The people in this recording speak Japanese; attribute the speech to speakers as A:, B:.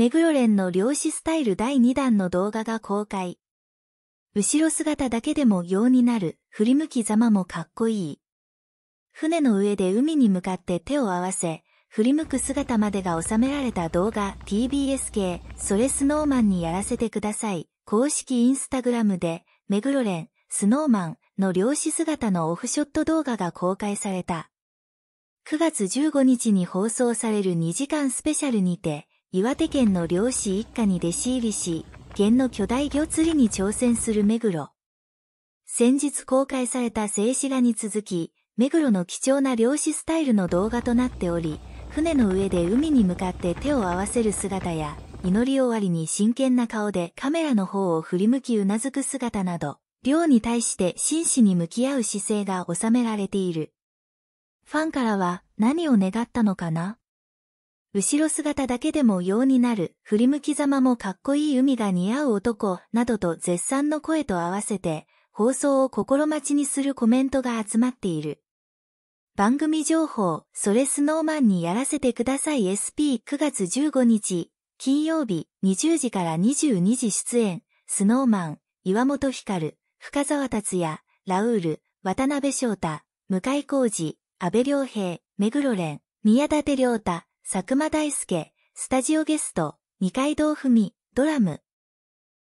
A: メグロレンの漁師スタイル第2弾の動画が公開。後ろ姿だけでも用になる振り向きざまもかっこいい。船の上で海に向かって手を合わせ、振り向く姿までが収められた動画 TBS 系それスノーマンにやらせてください。公式インスタグラムでメグロレン、スノーマンの漁師姿のオフショット動画が公開された。9月15日に放送される2時間スペシャルにて、岩手県の漁師一家に弟子入りし、県の巨大魚釣りに挑戦する目黒。先日公開された静止画に続き、目黒の貴重な漁師スタイルの動画となっており、船の上で海に向かって手を合わせる姿や、祈り終わりに真剣な顔でカメラの方を振り向きうなずく姿など、漁に対して真摯に向き合う姿勢が収められている。ファンからは何を願ったのかな後ろ姿だけでも用になる、振り向きざまもかっこいい海が似合う男、などと絶賛の声と合わせて、放送を心待ちにするコメントが集まっている。番組情報、それスノーマンにやらせてください SP9 月15日、金曜日20時から22時出演、スノーマン、岩本光、深沢達也、ラウール、渡辺翔太、向井浩二、安部良平、目黒蓮、宮舘良太、佐久間大介、スタジオゲスト、二階堂ふみ、ドラム。